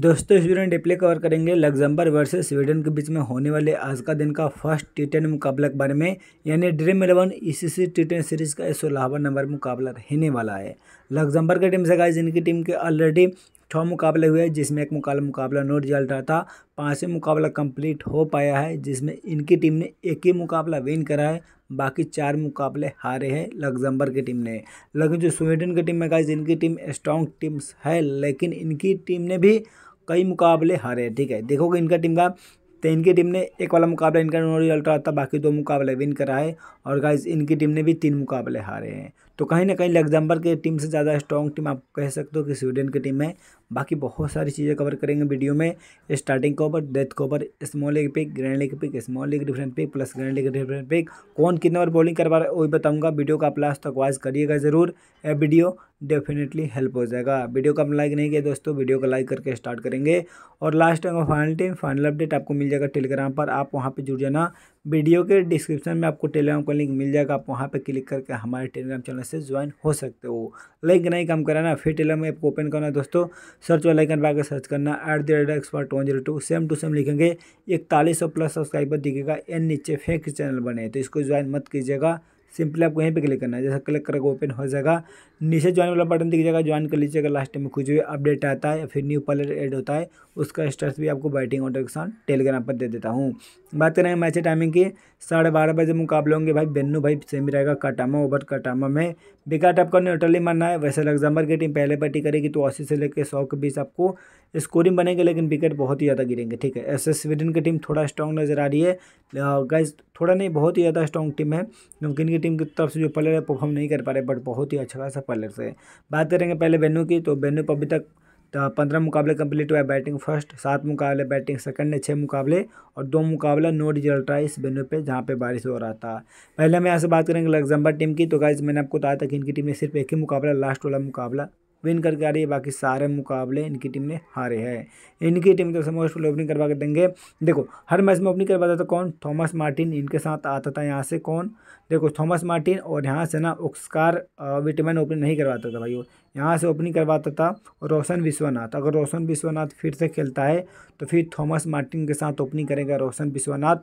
दोस्तों इस वीडियो में डिप्ले कवर करेंगे लग्जमबर्ग वर्सेस स्वीडन के बीच में होने वाले आज का दिन का फर्स्ट टी टेन मुकाबला के बारे में यानी Dream Eleven C T ten series का सोलहवा नंबर मुकाबला रहने वाला है लग्जमबर्ग की टीम से गाइज इनकी टीम के ऑलरेडी छः मुकाबले हुए जिसमें एक मुकाबला मुकाबला नो रिजल्ट रहा था पाँचवें मुकाबला कंप्लीट हो पाया है जिसमें इनकी टीम ने एक ही मुकाबला विन करा है बाकी चार मुकाबले हारे हैं लग्जम्बर की टीम ने लेकिन जो स्वीडन की टीम में गाइज इनकी टीम स्ट्रॉन्ग टीम्स है लेकिन इनकी टीम ने भी कई मुकाबले हारे हैं ठीक है देखोगे इनका टीम का तो इनकी टीम ने एक वाला मुकाबला इनका नो रिजल्ट रहा था बाकी दो मुकाबले विन करा है और गाइज इनकी टीम ने भी तीन मुकाबले हारे हैं तो कहीं ना कहीं लग्जम्बर के टीम से ज़्यादा स्ट्रॉन्ग टीम आप कह सकते हो कि स्वीडन की टीम है बाकी बहुत सारी चीज़ें कवर करेंगे वीडियो में starting cover death cover small leg pick grand leg pick small leg different pick plus grand leg different pick कौन कितने बार बॉलिंग करवा रहा है वही बताऊंगा वीडियो का आप लास्ट तक वॉच करिएगा ज़रूर यह वीडियो डेफिनेटली हेल्प हो जाएगा वीडियो का लाइक नहीं किया दोस्तों वीडियो को लाइक करके स्टार्ट करेंगे और last time final team final update आपको मिल जाएगा टेलीग्राम पर आप वहाँ पर जुड़ जाना वीडियो के डिस्क्रिप्शन में आपको टेलीग्राम का लिंक मिल जाएगा आप वहाँ पर क्लिक करके हमारे टेलीग्राम चैनल से ज्वाइन हो सकते हो लाइक नहीं काम कराना फिर टेलम ऐप को ओपन करना दोस्तों सर्च वाला आइकन पाकर सर्च करना at the rate expert one zero two same to same लिखेंगे इकतालीस सौ प्लस सब्सक्राइबर दिखेगा एन नीचे फेक चैनल बने तो इसको ज्वाइन मत कीजिएगा सिंपली आपको यहीं पे क्लिक करना है जैसा क्लिक करके ओपन हो जाएगा नीचे ज्वाइन वाला बटन दिख जाएगा ज्वाइन कर लीजिएगा लास्ट में कुछ भी अपडेट आता है या फिर न्यू पलर एड होता है उसका स्टेटस भी आपको बैटिंग ऑर्डर के साथ टेलीग्राम पर दे देता हूँ बात करें मैच टाइमिंग की साढ़े बारह बजे मुकाबले होंगे भाई बेन्नू भाई ही रहेगा काटामा ओवर काटामा में बिकट आपको न्यूट्रली मानना है वैसे लग्जामबर्ग की टीम पहले बैटिंग करेगी तो अस्सी से लेकर सौ के बीच आपको स्कोरिंग बनेंगे लेकिन विकेट बहुत ही ज़्यादा गिरेंगे ठीक है ऐसे स्वीडन की टीम थोड़ा स्ट्रॉन्ग नज़र आ रही है गाइज थोड़ा नहीं बहुत ही ज़्यादा स्ट्रॉन्ग टीम है क्योंकि इनकी टीम की तरफ से जो प्लेयर है परफॉर्म नहीं कर पा रहे बट बहुत ही अच्छा खासा प्लेयर से बात करेंगे पहले वेन्यू की तो बेनू को अभी तक पंद्रह मुकाबले कंप्लीट हुआ है बैटिंग फर्स्ट सात मुकाबले बैटिंग सेकंड ने छः मुकाबले और दो मुकाबले नो रिजल्ट रहा इस बेनू पे जहाँ पे बारिश हो रहा था पहले हम यहाँ से बात करेंगे लग्जम्बर टीम की तो गाइज मैंने आपको बताया था कि इनकी टीम ने सिर्फ एक ही मुकाबला लास्ट वाला मुकाबला विन करके आ रही है बाकी सारे मुकाबले इनकी टीम ने हारे हैं इनकी टीम की तरफ मोस्ट ओपनिंग करवा के देंगे देखो हर मैच में ओपनिंग करवाता था तो कौन थॉमस मार्टिन इनके साथ आता था यहाँ से कौन देखो थॉमस मार्टिन और यहाँ से ना उक्सकार विटामिन ओपनिंग नहीं करवाता था भाई वो यहाँ से ओपनिंग करवाता था रोशन विश्वनाथ अगर रोशन विश्वनाथ फिर से खेलता है तो फिर थॉमस मार्टिन के साथ ओपनिंग करेगा रोशन विश्वनाथ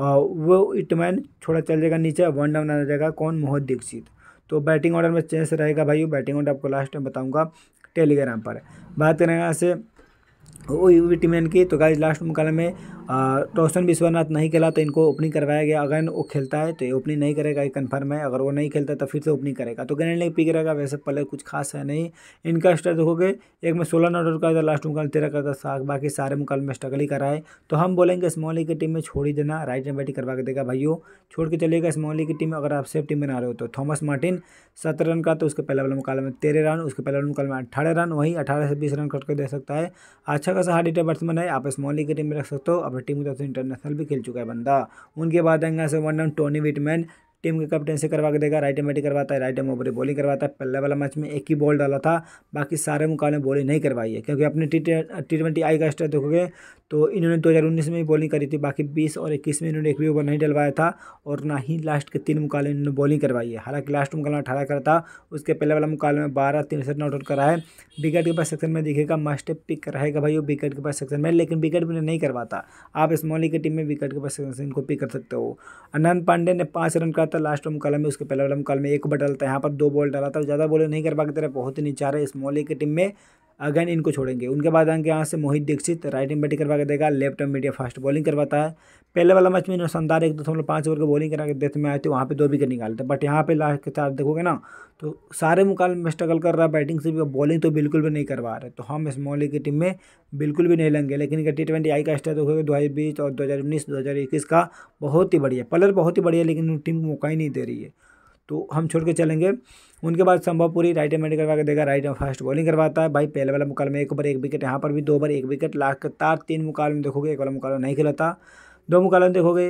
वो इटमैन छोड़ा चल जाएगा नीचे वन डाउन आ जाएगा कौन मोहित दीक्षित तो बैटिंग ऑर्डर में चेंज रहेगा भाई बैटिंग ऑर्डर आपको लास्ट में बताऊँगा टेलीग्राम पर बात करें यहाँ से ओ टीम की तो गाइज लास्ट मुकाबले में रोशन विश्वनाथ नहीं खेला तो इनको ओपनिंग करवाया गया अगर वो खेलता है तो ये ओपनिंग नहीं करेगा ये कन्फर्म है अगर वो नहीं खेलता तो फिर से ओपनिंग करेगा तो ग्रैंड लीग पिक रहेगा वैसे पहले कुछ खास है नहीं इनका स्टार देखोगे एक में सोलह नॉट आउट का था लास्ट मुकाबले तेरह का था साग बाकी सारे मुकाबले में स्ट्रगल ही करा है तो हम बोलेंगे स्मॉल लीग की टीम में छोड़ ही देना राइट एंड बैटिंग करवा के देगा भाइयों छोड़ के चलेगा स्मॉल लीग की टीम में अगर आप सेफ टीम बना रहे हो तो थॉमस मार्टिन सत्रह रन का तो उसके पहले वाले मुकाबले में तेरह रन उसके पहले वाले मुकाबले में अठारह रन वहीं अठारह से बीस रन कट कर दे सकता है अच्छा खासा हार्ड हिटर बैट्समैन है आप स्मॉल लीग की टीम में रख सकते हो अपने में टीम की तरफ से इंटरनेशनल भी खेल चुका है बंदा उनके बाद आएंगे ऐसे one down Tony Whitman team captain captaincy करवा के देगा राइट एम करवाता है राइट एम ओवर बॉलिंग करवाता है पहले वाला मैच में एक ही बॉल डाला था बाकी सारे मुकाबले बॉलिंग नहीं करवाई है क्योंकि अपने टी टी ट्वेंटी आई का स्टेट देखोगे तो इन्होंने 2019 में भी बॉलिंग करी थी बाकी 20 और 21 में इन्होंने एक भी ओवर नहीं डलवाया था और ना ही लास्ट के तीन मुकाबले इन्होंने बॉलिंग करवाई है हालांकि लास्ट मुकाबला अठारह करा था उसके पहले वाला मुकाबले में बारह तिरसठ नॉट आउट करा है विकेट के पास सेक्शन में देखेगा मस्ट पिक रहेगा भाई वो विकेट के पास सेक्शन में लेकिन विकेट भी नहीं करवाता आप स्मॉली की टीम में विकेट के पास सेक्शन से इनको पिक कर सकते हो अनंत पांडे ने पाँच रन करा था लास्ट मुकाबले में उसके पहले वाला मुकाबले में एक ओवर डालता है यहाँ पर दो बॉल डाला था ज़्यादा बॉल नहीं कर पाते रहे बहुत ही नीचे है इस स्मॉली की टीम में अगेन इनको छोड़ेंगे उनके बाद आएंगे यहाँ से Mohit Dikshit right arm batting करवा के देगा left arm medium fast bowling करवाता है पहले वाला मैच में शानदार एक दशमलव पाँच ओवर के बॉलिंग करा के देखते में आए थे वहाँ पर दो विकेट निकालते बट यहाँ पे लास्ट के चार देखोगे ना तो सारे मुकाबले में स्ट्रगल कर रहा है बैटिंग से भी बॉलिंग तो बिल्कुल भी नहीं करवा रहे तो हम इस मॉलिंग की टीम में बिल्कुल भी नहीं लेंगे लेकिन इनका टी ट्वेंटी आई का स्टार देखोगे दो हज़ार बीस और दो हज़ार उन्नीस दो हज़ार इक्कीस का बहुत ही बढ़िया पलर बहुत ही बढ़िया लेकिन टीम को मौका ही नहीं दे रही है तो हम छोड़ के चलेंगे उनके बाद संभवपुरी राइट मेडिकल करवा के देगा राइट फास्ट बॉलिंग करवाता है भाई पहले वाला मुकाबले एक ओवर एक विकेट यहाँ पर भी दो ओवर एक विकेट लगातार तीन मुकाबले में देखोगे एक वाला मुकाबला नहीं खिलाता दो मुकाबले में देखोगे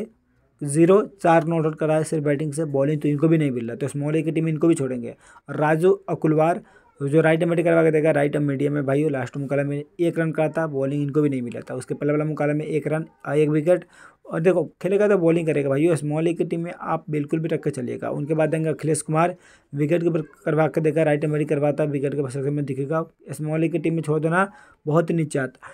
जीरो चार नॉट आउट कराए सिर्फ बैटिंग से बॉलिंग तो इनको भी नहीं मिल रहा तो स्मॉल की टीम इनको भी छोड़ेंगे राजू अकुलवार तो जो राइट मीडिया करवा के देगा राइट मीडियम में भाई लास्ट मुकाबला में एक रन का था बॉलिंग इनको भी नहीं मिला था उसके पहले वाला मुकाबला में एक रन एक विकेट और देखो खेलेगा तो बॉलिंग करेगा भाई स्मॉल एक की टीम में आप बिल्कुल भी रख के चलिएगा उनके बाद देंगे अखिलेश कुमार विकेट के ऊपर करवा के देगा राइट मीडिया करवाता विकेट के पर में दिखेगा स्मॉल एक की टीम में छोड़ देना बहुत ही नीचे आता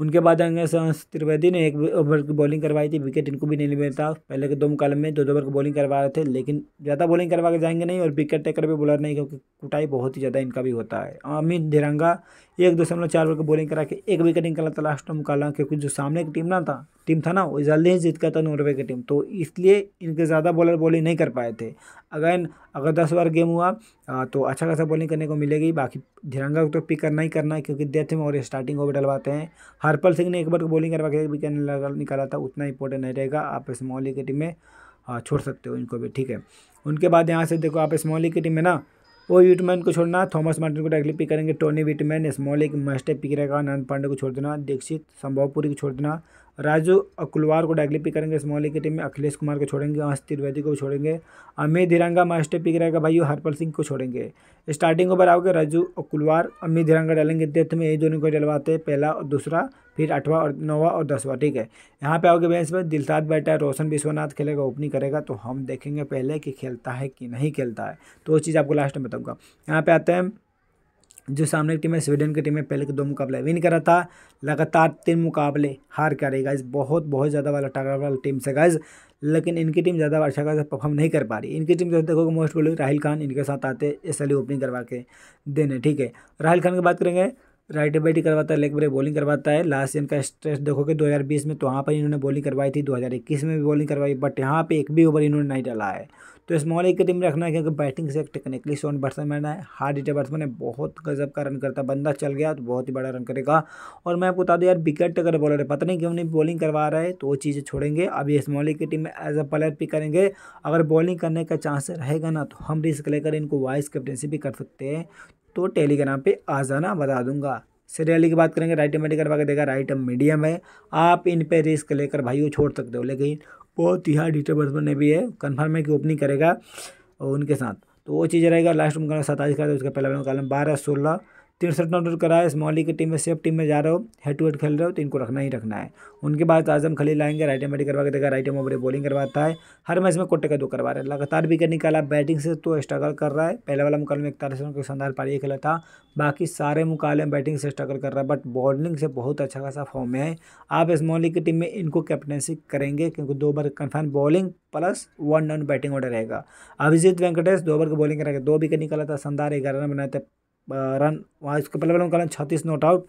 उनके बाद अंगस त्रिवेदी ने एक ओवर की बॉलिंग करवाई थी विकेट इनको भी नहीं मिलता पहले के दो मुकालम में दो दो ओवर की बॉलिंग करवा रहे थे लेकिन ज़्यादा बॉलिंग करवा के जाएंगे नहीं और विकेट टेकर भी बॉलर नहीं क्योंकि कुटाई बहुत ही ज़्यादा इनका भी होता है अमित धीरंगा एक दशमलव चार ओवर की बॉलिंग करा के एक विकेट निकाला था लास्ट में मुकाला क्योंकि जो सामने की टीम ना था टीम था ना वो जल्दी ही जीत गया था नॉर्वे की टीम तो इसलिए इनके ज़्यादा बॉलर बॉलिंग नहीं कर पाए थे अगेन अगर दस बार गेम हुआ तो अच्छा खासा बॉलिंग करने को मिलेगी बाकी धिरंगा को तो पिक करना ही करना है क्योंकि डेथ में और स्टार्टिंग ओवर डलवाते हैं हरपल सिंह ने एक बार बॉलिंग करवा के विकेट निकाला था उतना इंपॉर्टेंट नहीं रहेगा आप स्मॉल की टीम में छोड़ सकते हो इनको भी ठीक है उनके बाद यहाँ से देखो आप स्मॉल की टीम में ना वो विटमैन को छोड़ना थॉमस मार्टिन को डायरेक्टली पिक करेंगे टोनी विटमैन स्मॉल एक मस्टे पिक रहेगा आनंद पांडे को छोड़ देना दीक्षित संभवपुरी को छोड़ देना राजू अकुलवार को डायरेक्टली पिक करेंगे मोहल्ले की टीम में अखिलेश कुमार को छोड़ेंगे अंश त्रिवेदी को छोड़ेंगे अमित धीरंगा मास्टर पिक रहेगा भाई हरपल सिंह को छोड़ेंगे स्टार्टिंग ओवर आओगे राजू अकुलवार अमित धीरंगा डालेंगे डेथ में यही दोनों को डलवाते हैं पहला और दूसरा फिर आठवां और नौवा और दसवां ठीक है यहाँ पे आओगे बेंस पर दिलसाद बैठा है रोशन विश्वनाथ खेलेगा ओपनिंग करेगा तो हम देखेंगे पहले कि खेलता है कि नहीं खेलता है तो वो चीज़ आपको लास्ट में बताऊँगा यहाँ पे आते हैं जो सामने की टीम है स्वीडन की टीम है पहले के तो दो मुकाबले विन करा था लगातार तीन मुकाबले हार कर रही गाइज बहुत बहुत ज़्यादा वाला टाकर वाला टीम से गाइज लेकिन इनकी टीम ज़्यादा अच्छा खासा परफॉर्म नहीं कर पा रही इनकी टीम जैसे देखोगे मोस्ट बोलो राहुल खान इनके साथ आते इसलिए ओपनिंग करवा के देने ठीक है राहुल खान की बात करेंगे राइट बैट करवाता है लेग ब्रेक बॉलिंग करवाता है लास्ट ईयर का स्ट्रेस देखोगे 2020 में तो वहाँ पर इन्होंने बॉलिंग करवाई थी 2021 में भी बॉलिंग करवाई बट यहाँ पे एक भी ओवर इन्होंने नहीं डाला है तो स्मॉल एक टीम रखना है क्योंकि बैटिंग से एक टेक्निकली सोन बैट्समैन है हार्ड हिटर बैट्समैन है बहुत गजब का रन करता बंदा चल गया तो बहुत ही बड़ा रन करेगा और मैं आपको बता दूँ यार विकेट अगर बॉलर है पता नहीं क्यों नहीं बॉलिंग करवा रहा है तो वो चीज़ें छोड़ेंगे अभी इस स्मॉल एक की टीम में एज अ प्लेयर पिक करेंगे अगर बॉलिंग करने का चांस रहेगा ना तो हम रिस्क लेकर इनको वाइस कैप्टनसी भी कर सकते हैं तो टेलीग्राम पे आ जाना बता दूंगा सीरियली की बात करेंगे राइट मीडियम करवा के देखा राइट मीडियम है आप इन पे रिस्क लेकर भाई वो छोड़ सकते हो लेकिन वो डिटेल डिस्टर्बेंस में भी है कन्फर्म है कि ओपनिंग करेगा उनके साथ तो वो चीज़ रहेगा लास्ट में सत्ताईस का उसका पहला कॉलम बारह सोलह तिरसठ नॉट आउट कराए स्मॉल ई की टीम में सेफ टीम में जा रहे हो हेड टू हेड खेल रहे हो तो इनको रखना ही रखना है उनके बाद आजम खली लाएंगे राइट एम करवा के देगा राइट एम ओवर बॉलिंग करवाता है हर मैच में कोटे का दो करवा रहे हैं लगातार विकेट निकाला बैटिंग से तो स्ट्रगल कर रहा है पहले वाला मुकाबले में इकतालीस रन को शानदार पारी खेला था बाकी सारे मुकाबले में बैटिंग से स्ट्रगल कर रहा है बट बॉलिंग से बहुत अच्छा खासा फॉर्म है आप स्मॉली की टीम में इनको कैप्टनसी करेंगे क्योंकि दो over confirm bowling plus one run batting order रहेगा अभिजीत वेंकटेश दो ओवर की बॉलिंग करेगा दो विकेट निकाला था शानदार ग्यारह रन बनाए थे रन वहाँ इसको पहले पहले उनका रन छत्तीस नॉट आउट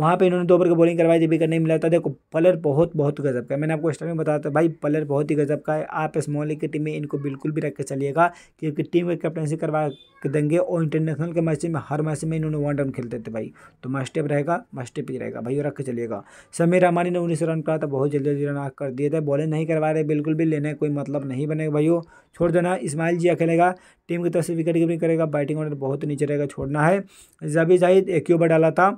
वहाँ पे इन्होंने दो ओवर की बॉलिंग करवाई दीपिका नहीं मिला था देखो पलर बहुत बहुत गजब का है मैंने आपको स्टार्टिंग में बताया था भाई पलर बहुत ही गजब का है आप इस लीग की टीम में इनको बिल्कुल भी रख के चलिएगा क्योंकि टीम की कैप्टनसी करवा के देंगे और इंटरनेशनल के मैच में हर मैच में इन्होंने वन रन खेलते थे भाई तो मास्टेप रहेगा मास्टेप ही रहेगा भाई रख के चलिएगा समीर रामानी ने उन्नीस रन करा था बहुत जल्दी जल्दी रन कर दिए थे बॉलिंग नहीं करवा रहे बिल्कुल भी लेने कोई मतलब नहीं बनेगा भाई छोड़ देना इस्माइल जिया खेलेगा टीम की तरफ से विकेट कीपिंग करेगा बैटिंग ऑर्डर बहुत नीचे रहेगा छोड़ना है जबी जाहिद एक ओवर डाला था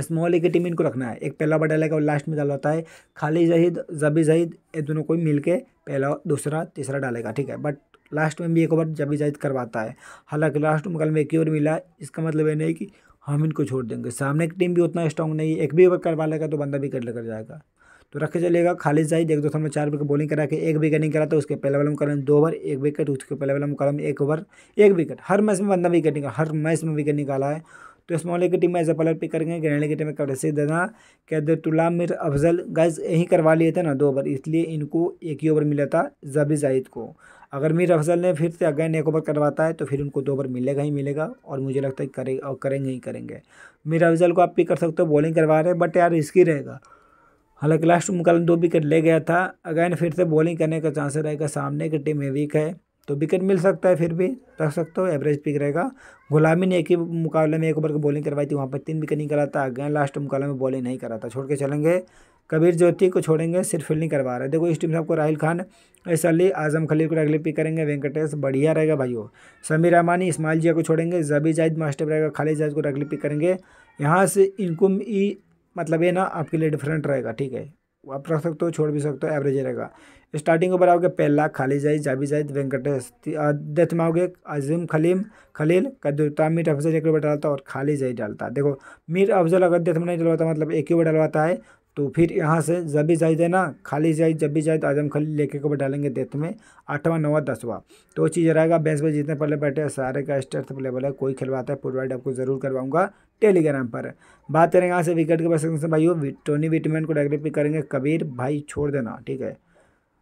स्मॉल एक टीम इनको रखना है एक पहला बड़ा इलाका और लास्ट में डाला होता है खाली जहीद जबी जहीद ये दोनों को मिल के पहला दूसरा तीसरा डालेगा ठीक है बट लास्ट में भी एक ओवर जबी जहीद करवाता है हालांकि लास्ट में कल में एक ही ओवर मिला इसका मतलब ये नहीं कि हम इनको छोड़ देंगे सामने की टीम भी उतना स्ट्रॉन्ग नहीं है एक भी ओवर करवा लेगा तो बंदा कट लेकर जाएगा तो रखे चलेगा खालिद जहीद एक दो दशमलव चार विकेट बॉलिंग करा के एक विकेट नहीं करा तो उसके पहले वाले मुकाबले में दो ओवर एक विकेट उसके पहले वाले मुकाबले में एक ओवर एक विकेट हर मैच में बंदा विकेट निकाला हर मैच में विकेट निकाला है तो स्मॉल इक्विटी में एज ए पलट पिक करेंगे ग्रैंड टीम में कवरेज देना कैदतुल्ला मिर अफजल गैज यही करवा लिए थे ना दो ओवर इसलिए इनको एक ही ओवर मिला था जबी जाहिद को अगर मीर अफजल ने फिर से अगैन एक ओवर करवाता है तो फिर उनको दो ओवर मिलेगा ही मिलेगा और मुझे लगता है करे और करेंगे ही करेंगे मीर अफजल को आप पिक कर सकते हो बॉलिंग करवा रहे हैं बट यार रिस्की रहेगा हालांकि लास्ट मुकालन दो विकेट ले गया था अगैन फिर से बॉलिंग करने का चांस रहेगा सामने की टीम वीक है तो विकेट मिल सकता है फिर भी रख सकते हो एवरेज पिक रहेगा गुलामी ने एक ही मुकाबले में एक ओवर की बॉलिंग करवाई थी वहाँ पर तीन विकेट नहीं कराता अगेन लास्ट मुकाबले में बॉलिंग नहीं कराता छोड़ के चलेंगे कबीर ज्योति को छोड़ेंगे सिर्फ फील्डिंग करवा रहे देखो इस टीम से आपको राहुल खान एस अली आजम खलील को अगले पिक करेंगे वेंकटेश बढ़िया रहेगा भाइयों समीर रहमानी इस्माइल जिया को छोड़ेंगे जबी जायद मास्टर रहेगा खाली जायद को अगले पिक करेंगे यहाँ से इनको मतलब ये ना आपके लिए डिफरेंट रहेगा ठीक है आप रख सकते हो छोड़ भी सकते हो एवरेज रहेगा स्टार्टिंग ऊपर आओगे पहला खाली जाई जाबी जायद वेंकटेश डेथ में आओगे अजीम खलीम खलील का दूसरा मीर अफजल एक ओवर डालता और खाली जाई डालता देखो मीर अफजल अगर डेथ में नहीं डलवाता मतलब एक ही ओवर डलवाता है तो फिर यहाँ से जबी भी है ना खाली जायद जब भी तो आजम खली लेके कबर डालेंगे डेथ में आठवां नवा दसवा तो चीज़ रहेगा बेंच पर जितने पहले बैठे सारे का स्टेट अवेलेबल है कोई खिलवाता है प्रोवाइड आपको जरूर करवाऊंगा टेलीग्राम पर बात करें यहाँ से विकेट के पास भाई हो टोनी विटमैन को डायरेक्ट भी करेंगे कबीर भाई छोड़ देना ठीक है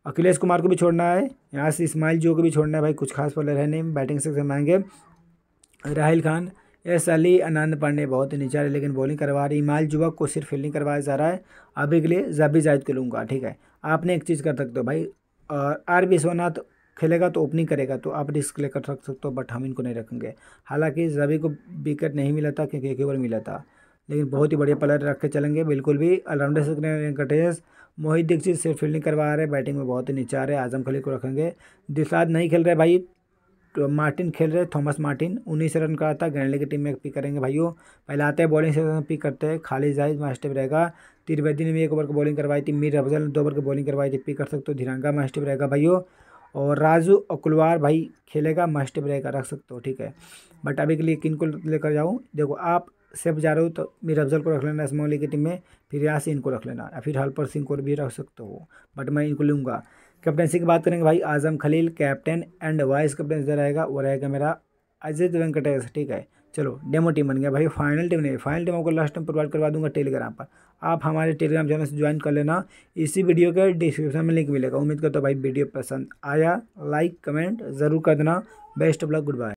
अखिलेश कुमार को भी छोड़ना है यहाँ से इस्माइल जो को भी छोड़ना है भाई कुछ खास बॉलर है नहीं बैटिंग सेक्शन में आएंगे राहुल खान एस अली आनंद पांडे बहुत ही निचार है लेकिन बॉलिंग करवा रही इमाल जुबक को सिर्फ फील्डिंग करवाया जा रहा है अभी के लिए जबी जायद को लूँगा ठीक है आपने एक चीज़ कर सकते हो भाई और आर विश्वनाथ खेलेगा तो ओपनिंग करेगा तो आप रिस्क लेकर रख सकते हो बट हम इनको नहीं रखेंगे हालांकि जबी को विकेट नहीं मिला था क्योंकि एक ओवर मिला था लेकिन बहुत ही बढ़िया प्लेयर रख के चलेंगे बिल्कुल भी ऑलराउंडर से वेंकटेश मोहित दीक्षित सिर्फ फील्डिंग करवा रहे बैटिंग में बहुत ही नीचे आ रहे आजम खली को रखेंगे दिशाद नहीं खेल रहे भाई तो मार्टिन खेल रहे थॉमस मार्टिन उन्नीस रन का था गैंडले की टीम में पिक करेंगे भाइयों पहले आते हैं बॉलिंग से पिक करते हैं खाली जाहिद मास्टिव रहेगा त्रिवेदी ने भी एक ओवर की बॉलिंग करवाई थी मीर अफजल ने दो ओवर की बॉलिंग करवाई थी पिक कर सकते हो धीरंगा मास्टिव रहेगा भाइयों और राजू अकुलवार भाई खेलेगा मास्टिव रहेगा रख सकते हो ठीक है बट अभी के लिए किन को लेकर जाऊँ देखो आप से जा रहे हो तो मेरे अफजल को रख लेना इस्माइल की टीम में फिर यहाँ से इनको रख लेना या फिर हरपर सिंह को भी रख सकते हो बट मैं इनको लूँगा कैप्टनसी की बात करेंगे भाई Azam Khaleel captain and vice captain जो रहेगा वो रहेगा मेरा अजित वेंकटेश ठीक है चलो डेमो टीम बन गया भाई फाइनल टीम नहीं फाइनल टीम आपको लास्ट टाइम प्रोवाइड करवा दूंगा टेलीग्राम पर आप हमारे टेलीग्राम चैनल से ज्वाइन कर लेना इसी वीडियो के डिस्क्रिप्शन में लिंक मिलेगा उम्मीद करता तो हूँ भाई वीडियो पसंद आया लाइक कमेंट ज़रूर कर देना best of luck good bye